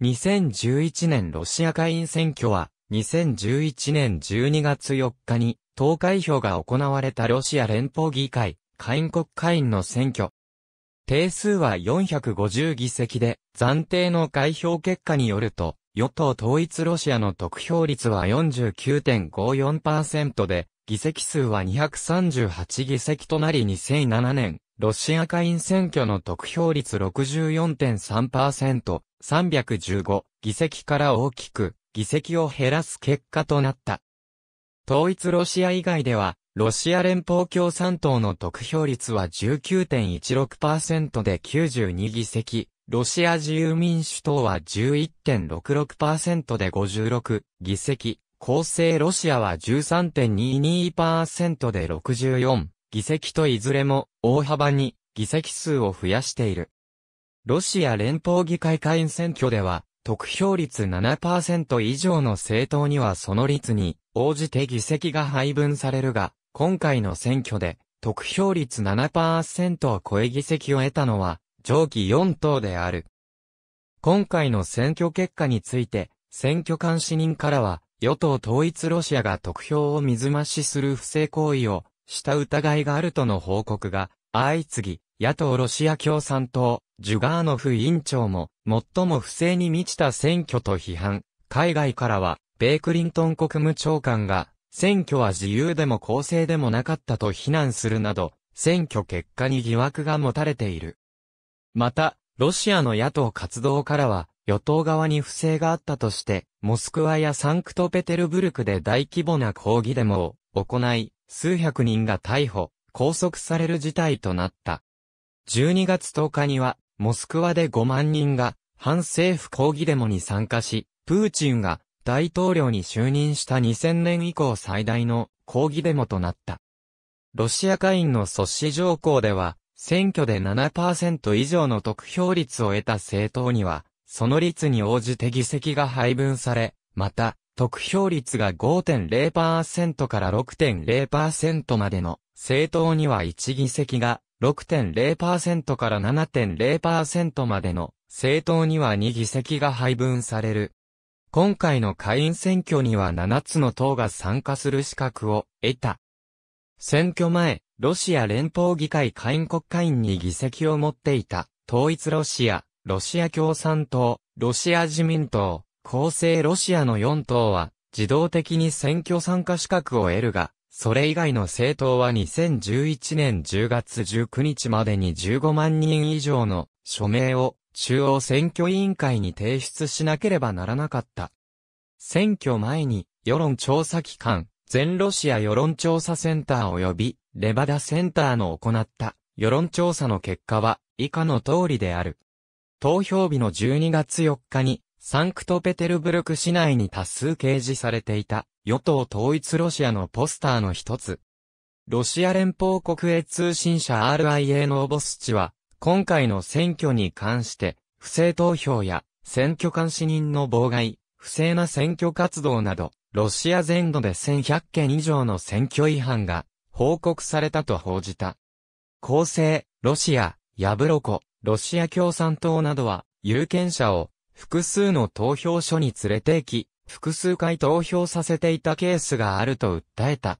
2011年ロシア会員選挙は、2011年12月4日に、投開票が行われたロシア連邦議会、下院国会員の選挙。定数は450議席で、暫定の開票結果によると、与党統一ロシアの得票率は49.54%で、議席数は238議席となり2007年ロシア下院選挙の得票率64.3%、315議席から大きく議席を減らす結果となった。統一ロシア以外では、ロシア連邦共産党の得票率は19.16%で92議席、ロシア自由民主党は11.66%で56議席、公正ロシアは13.22%で64議席といずれも大幅に議席数を増やしている。ロシア連邦議会会員選挙では、得票率7%以上の政党にはその率に応じて議席が配分されるが、今回の選挙で得票率7%を超え議席を得たのは上記4党である。今回の選挙結果について、選挙監視人からは、与党統一ロシアが得票を水増しする不正行為をした疑いがあるとの報告が相次ぎ、野党ロシア共産党、ジュガーノフ委員長も、最も不正に満ちた選挙と批判。海外からは、米クリントン国務長官が、選挙は自由でも公正でもなかったと非難するなど、選挙結果に疑惑が持たれている。また、ロシアの野党活動からは、与党側に不正があったとして、モスクワやサンクトペテルブルクで大規模な抗議デモを行い、数百人が逮捕、拘束される事態となった。12月10日には、モスクワで5万人が反政府抗議デモに参加し、プーチンが大統領に就任した2000年以降最大の抗議デモとなった。ロシア会員の組織条項では、選挙で7%以上の得票率を得た政党には、その率に応じて議席が配分され、また、得票率が5.0%から6.0%までの政党には1議席が、6.0%から7.0%までの政党には2議席が配分される。今回の下院選挙には7つの党が参加する資格を得た。選挙前、ロシア連邦議会下院国会員に議席を持っていた、統一ロシア、ロシア共産党、ロシア自民党、公正ロシアの4党は、自動的に選挙参加資格を得るが、それ以外の政党は2011年10月19日までに15万人以上の署名を中央選挙委員会に提出しなければならなかった。選挙前に世論調査機関、全ロシア世論調査センター及びレバダセンターの行った世論調査の結果は以下の通りである。投票日の12月4日にサンクトペテルブルク市内に多数掲示されていた、与党統一ロシアのポスターの一つ。ロシア連邦国営通信社 RIA のオボスチは、今回の選挙に関して、不正投票や選挙監視人の妨害、不正な選挙活動など、ロシア全土で1100件以上の選挙違反が報告されたと報じた。公正、ロシア、ヤブロコ、ロシア共産党などは、有権者を複数の投票所に連れて行き、複数回投票させていたケースがあると訴えた。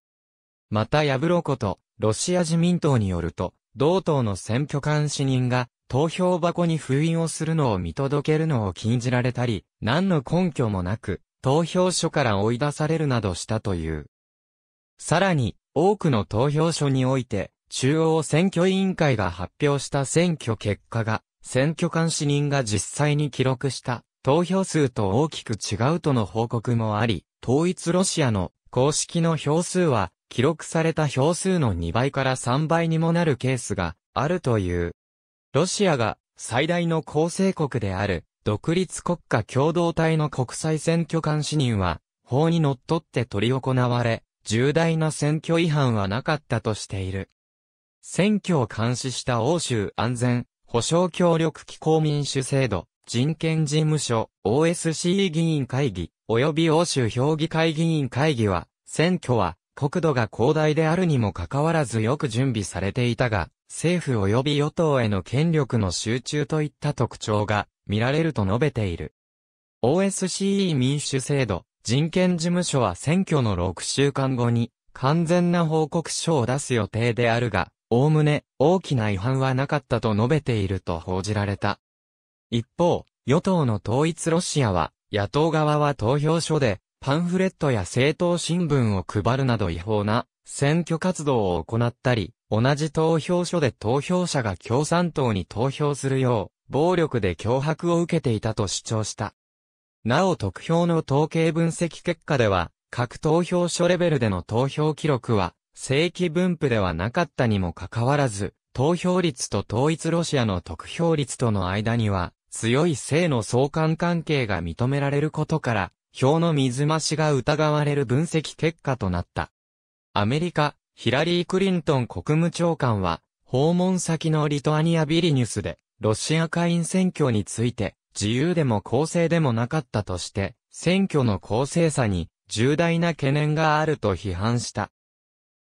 また、ヤブロコと、ロシア自民党によると、同党の選挙監視人が、投票箱に封印をするのを見届けるのを禁じられたり、何の根拠もなく、投票所から追い出されるなどしたという。さらに、多くの投票所において、中央選挙委員会が発表した選挙結果が、選挙監視人が実際に記録した投票数と大きく違うとの報告もあり、統一ロシアの公式の票数は記録された票数の2倍から3倍にもなるケースがあるという。ロシアが最大の構成国である独立国家共同体の国際選挙監視人は法に則っって取り行われ、重大な選挙違反はなかったとしている。選挙を監視した欧州安全保障協力機構民主制度、人権事務所、OSCE 議員会議、及び欧州評議会議員会議は、選挙は、国土が広大であるにもかかわらずよく準備されていたが、政府及び与党への権力の集中といった特徴が見られると述べている。OSCE 民主制度、人権事務所は選挙の6週間後に完全な報告書を出す予定であるが、おおむね大きな違反はなかったと述べていると報じられた。一方、与党の統一ロシアは、野党側は投票所で、パンフレットや政党新聞を配るなど違法な選挙活動を行ったり、同じ投票所で投票者が共産党に投票するよう、暴力で脅迫を受けていたと主張した。なお得票の統計分析結果では、各投票所レベルでの投票記録は、正規分布ではなかったにもかかわらず、投票率と統一ロシアの得票率との間には、強い性の相関関係が認められることから、票の水増しが疑われる分析結果となった。アメリカ、ヒラリー・クリントン国務長官は、訪問先のリトアニア・ビリニュスで、ロシア下院選挙について、自由でも公正でもなかったとして、選挙の公正さに重大な懸念があると批判した。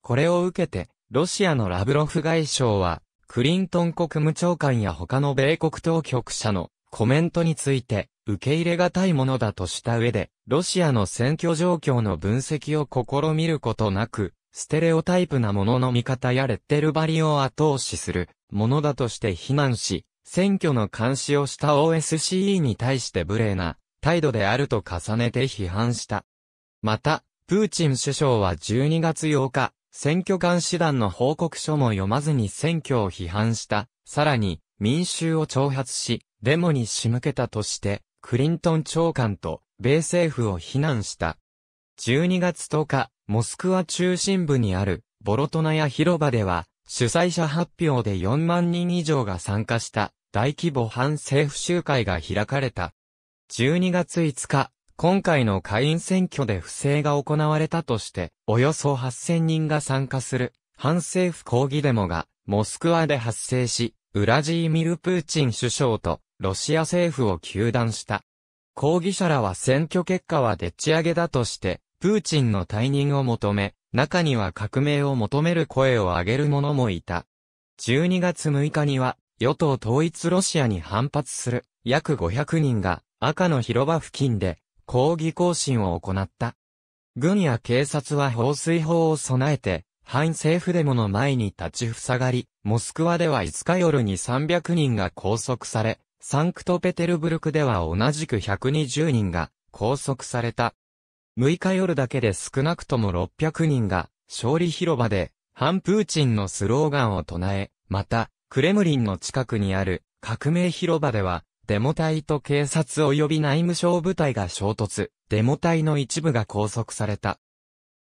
これを受けて、ロシアのラブロフ外相は、クリントン国務長官や他の米国当局者のコメントについて、受け入れがたいものだとした上で、ロシアの選挙状況の分析を試みることなく、ステレオタイプなものの見方やレッテル張りを後押しするものだとして非難し、選挙の監視をした OSCE に対して無礼な態度であると重ねて批判した。また、プーチン首相は12月8日、選挙監視団の報告書も読まずに選挙を批判した、さらに民衆を挑発し、デモに仕向けたとして、クリントン長官と米政府を非難した。12月10日、モスクワ中心部にあるボロトナヤ広場では、主催者発表で4万人以上が参加した大規模反政府集会が開かれた。12月5日、今回の会員選挙で不正が行われたとして、およそ8000人が参加する、反政府抗議デモが、モスクワで発生し、ウラジーミル・プーチン首相と、ロシア政府を求断した。抗議者らは選挙結果はでっち上げだとして、プーチンの退任を求め、中には革命を求める声を上げる者もいた。12月6日には、与党統一ロシアに反発する約500人が赤の広場付近で抗議行進を行った。軍や警察は放水砲を備えて、反政府デモの前に立ち塞がり、モスクワでは5日夜に300人が拘束され、サンクトペテルブルクでは同じく120人が拘束された。6日夜だけで少なくとも600人が勝利広場で反プーチンのスローガンを唱え、また、クレムリンの近くにある革命広場ではデモ隊と警察及び内務省部隊が衝突、デモ隊の一部が拘束された。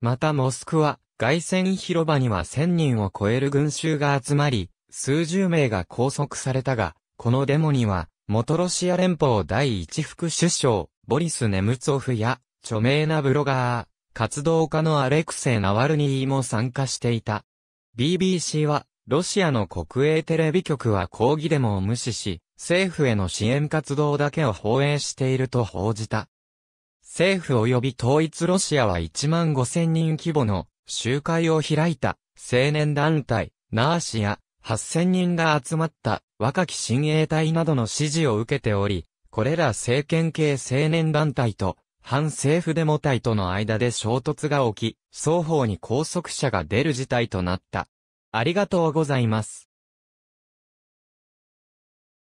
またモスクワ、外線広場には1000人を超える群衆が集まり、数十名が拘束されたが、このデモには、元ロシア連邦第一副首相、ボリス・ネムツォフや、著名なブロガー、活動家のアレクセイ・ナワルニーも参加していた。BBC は、ロシアの国営テレビ局は抗議デモを無視し、政府への支援活動だけを放映していると報じた。政府及び統一ロシアは1万5千人規模の集会を開いた青年団体、ナーシア、8000人が集まった若き親衛隊などの支持を受けており、これら政権系青年団体と反政府デモ隊との間で衝突が起き、双方に拘束者が出る事態となった。ありがとうございます。